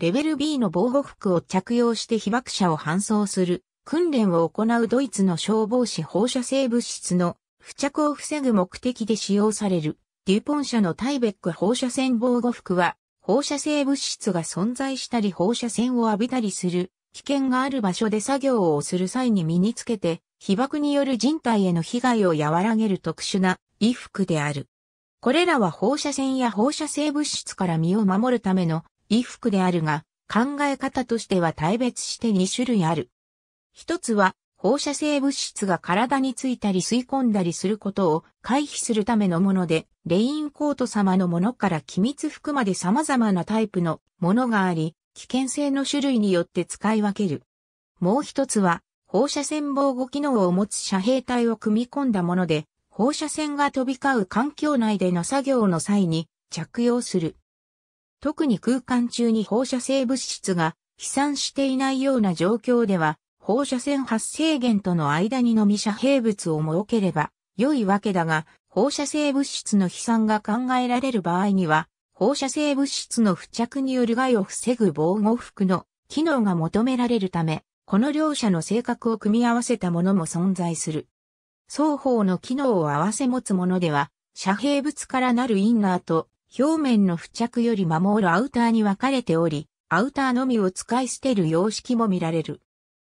レベル B の防護服を着用して被爆者を搬送する訓練を行うドイツの消防士放射性物質の付着を防ぐ目的で使用されるデュポン社のタイベック放射線防護服は放射性物質が存在したり放射線を浴びたりする危険がある場所で作業をする際に身につけて被爆による人体への被害を和らげる特殊な衣服である。これらは放射線や放射性物質から身を守るための衣服であるが、考え方としては大別して2種類ある。一つは、放射性物質が体についたり吸い込んだりすることを回避するためのもので、レインコート様のものから機密服まで様々なタイプのものがあり、危険性の種類によって使い分ける。もう一つは、放射線防護機能を持つ遮蔽体を組み込んだもので、放射線が飛び交う環境内での作業の際に着用する。特に空間中に放射性物質が飛散していないような状況では、放射線発生源との間にのみ遮蔽物を設ければ良いわけだが、放射性物質の飛散が考えられる場合には、放射性物質の付着による害を防ぐ防護服の機能が求められるため、この両者の性格を組み合わせたものも存在する。双方の機能を合わせ持つものでは、遮蔽物からなるインナーと表面の付着より守るアウターに分かれており、アウターのみを使い捨てる様式も見られる。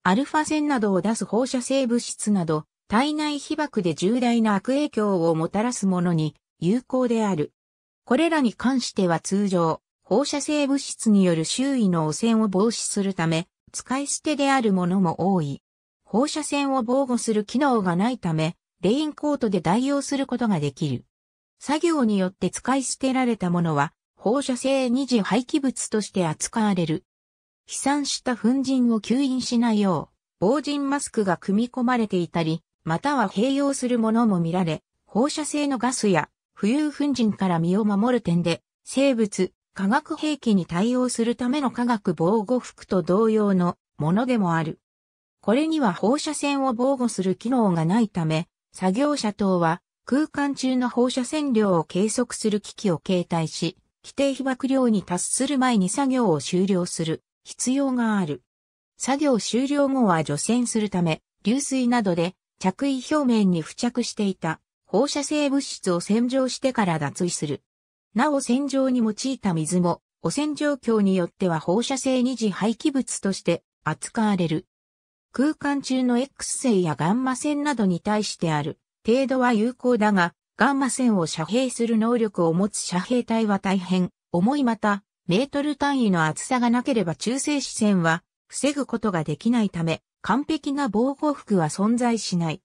アルファ線などを出す放射性物質など、体内被曝で重大な悪影響をもたらすものに有効である。これらに関しては通常、放射性物質による周囲の汚染を防止するため、使い捨てであるものも多い。放射線を防護する機能がないため、レインコートで代用することができる。作業によって使い捨てられたものは放射性二次廃棄物として扱われる。飛散した粉塵を吸引しないよう、防塵マスクが組み込まれていたり、または併用するものも見られ、放射性のガスや浮遊粉塵から身を守る点で、生物、化学兵器に対応するための化学防護服と同様のものでもある。これには放射線を防護する機能がないため、作業者等は空間中の放射線量を計測する機器を携帯し、規定被曝量に達する前に作業を終了する必要がある。作業終了後は除染するため、流水などで着衣表面に付着していた放射性物質を洗浄してから脱衣する。なお洗浄に用いた水も汚染状況によっては放射性二次廃棄物として扱われる。空間中の X 線やガンマ線などに対してある程度は有効だが、ガンマ線を遮蔽する能力を持つ遮蔽体は大変重いまた、メートル単位の厚さがなければ中性子線は防ぐことができないため、完璧な防護服は存在しない。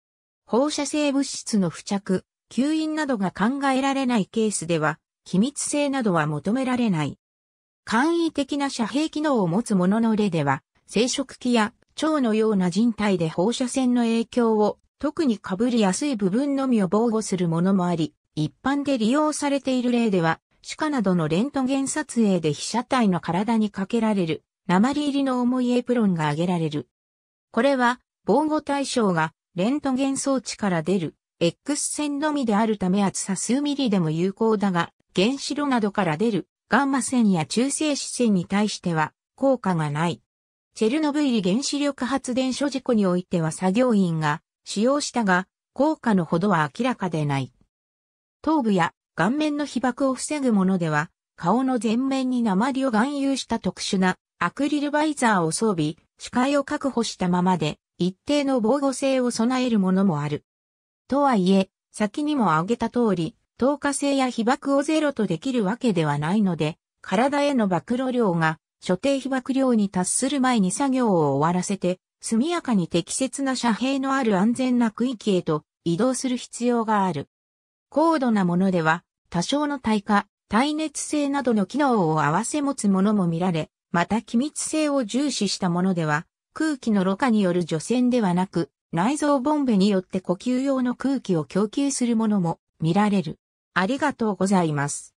放射性物質の付着、吸引などが考えられないケースでは、機密性などは求められない。簡易的な遮蔽機能を持つものの例では、生殖器や腸のような人体で放射線の影響を特に被りやすい部分のみを防護するものもあり、一般で利用されている例では、歯科などのレントゲン撮影で被写体の体にかけられる、鉛入りの重いエプロンが挙げられる。これは、防護対象が、レントゲン装置から出る、X 線のみであるため厚さ数ミリでも有効だが、原子炉などから出る、ガンマ線や中性子線に対しては、効果がない。チェルノブイリ原子力発電所事故においては作業員が使用したが、効果のほどは明らかでない。頭部や顔面の被爆を防ぐものでは、顔の前面に鉛を含有した特殊なアクリルバイザーを装備、視界を確保したままで、一定の防護性を備えるものもある。とはいえ、先にも挙げた通り、透過性や被爆をゼロとできるわけではないので、体への暴露量が所定被爆量に達する前に作業を終わらせて、速やかに適切な遮蔽のある安全な区域へと移動する必要がある。高度なものでは、多少の耐火、耐熱性などの機能を合わせ持つものも見られ、また機密性を重視したものでは、空気のろ過による除染ではなく、内臓ボンベによって呼吸用の空気を供給するものも見られる。ありがとうございます。